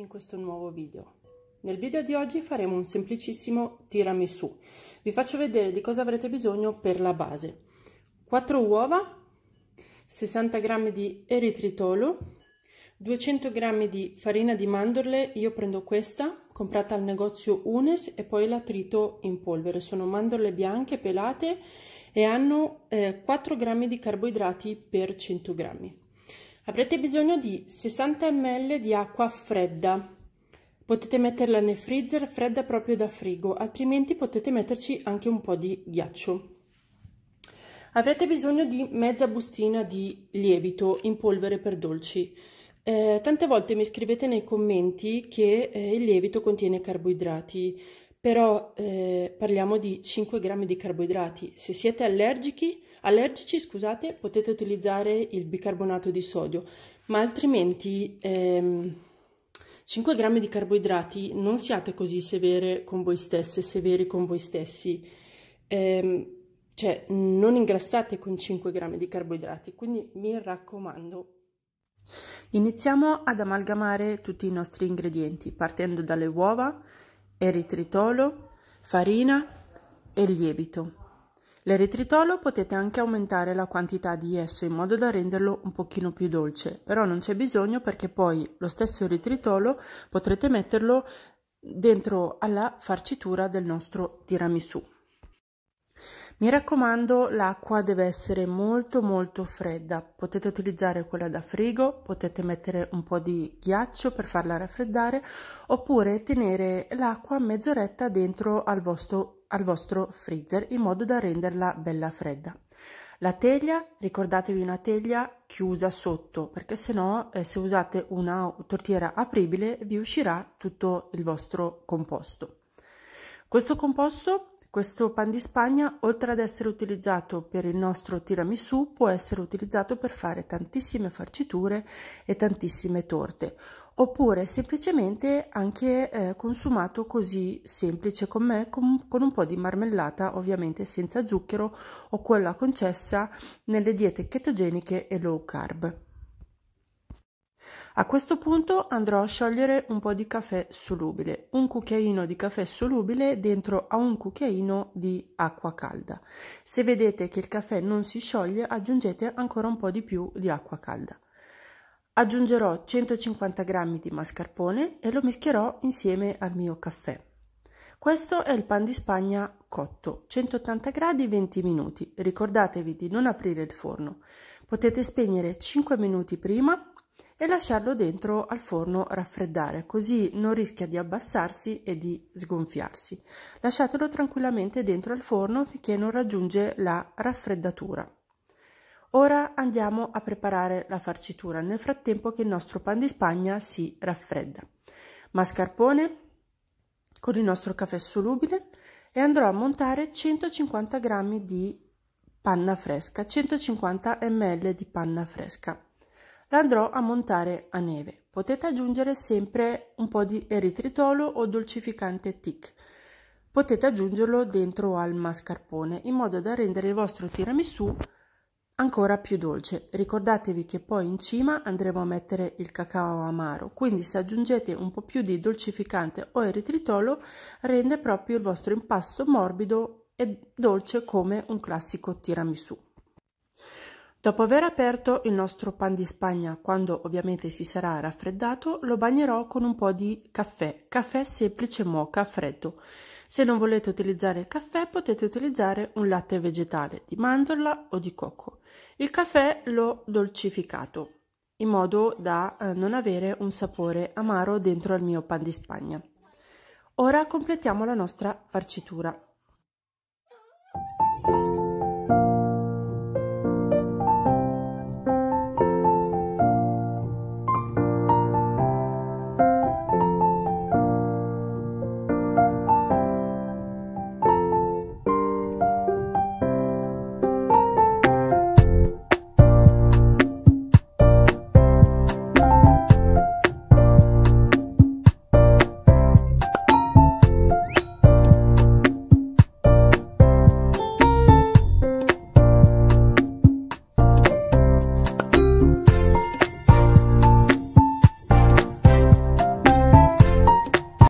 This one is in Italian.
in questo nuovo video. Nel video di oggi faremo un semplicissimo tiramisù. Vi faccio vedere di cosa avrete bisogno per la base. 4 uova, 60 g di eritritolo, 200 g di farina di mandorle, io prendo questa, comprata al negozio Unes e poi la trito in polvere. Sono mandorle bianche pelate e hanno eh, 4 g di carboidrati per 100 g. Avrete bisogno di 60 ml di acqua fredda. Potete metterla nel freezer fredda proprio da frigo, altrimenti potete metterci anche un po' di ghiaccio. Avrete bisogno di mezza bustina di lievito in polvere per dolci. Eh, tante volte mi scrivete nei commenti che eh, il lievito contiene carboidrati, però eh, parliamo di 5 grammi di carboidrati. Se siete allergici Allergici, scusate, potete utilizzare il bicarbonato di sodio, ma altrimenti ehm, 5 grammi di carboidrati non siate così severe con voi stesse, severi con voi stessi. Ehm, cioè, non ingrassate con 5 grammi di carboidrati, quindi mi raccomando. Iniziamo ad amalgamare tutti i nostri ingredienti, partendo dalle uova, eritritolo, farina e lievito. L'eritritolo potete anche aumentare la quantità di esso in modo da renderlo un pochino più dolce, però non c'è bisogno perché poi lo stesso eritritolo potrete metterlo dentro alla farcitura del nostro tiramisù. Mi raccomando, l'acqua deve essere molto molto fredda. Potete utilizzare quella da frigo, potete mettere un po' di ghiaccio per farla raffreddare, oppure tenere l'acqua mezz'oretta dentro al vostro al vostro freezer in modo da renderla bella fredda. La teglia, ricordatevi una teglia chiusa sotto perché se no eh, se usate una tortiera apribile vi uscirà tutto il vostro composto. Questo composto questo pan di spagna, oltre ad essere utilizzato per il nostro tiramisù, può essere utilizzato per fare tantissime farciture e tantissime torte oppure semplicemente anche eh, consumato così semplice con me con, con, un po' di marmellata ovviamente senza zucchero o quella concessa nelle diete chetogeniche e low carb. A questo punto andrò a sciogliere un po' di caffè solubile, un cucchiaino di caffè solubile dentro a un cucchiaino di acqua calda. Se vedete che il caffè non si scioglie aggiungete ancora un po' di più di acqua calda. Aggiungerò 150 g di mascarpone e lo mischierò insieme al mio caffè. Questo è il pan di spagna cotto, 180 gradi 20 minuti. Ricordatevi di non aprire il forno. Potete spegnere 5 minuti prima e lasciarlo dentro al forno raffreddare, così non rischia di abbassarsi e di sgonfiarsi. Lasciatelo tranquillamente dentro al forno finché non raggiunge la raffreddatura. Ora andiamo a preparare la farcitura nel frattempo che il nostro pan di spagna si raffredda. Mascarpone con il nostro caffè solubile e andrò a montare 150 g di panna fresca, 150 ml di panna fresca. La andrò a montare a neve. Potete aggiungere sempre un po' di eritritolo o dolcificante tic. Potete aggiungerlo dentro al mascarpone in modo da rendere il vostro tiramisù ancora più dolce. Ricordatevi che poi in cima andremo a mettere il cacao amaro, quindi se aggiungete un po' più di dolcificante o eritritolo rende proprio il vostro impasto morbido e dolce come un classico tiramisù. Dopo aver aperto il nostro pan di spagna, quando ovviamente si sarà raffreddato, lo bagnerò con un po' di caffè, caffè semplice moca freddo. Se non volete utilizzare il caffè potete utilizzare un latte vegetale di mandorla o di cocco. Il caffè l'ho dolcificato, in modo da eh, non avere un sapore amaro dentro al mio pan di spagna. Ora completiamo la nostra farcitura.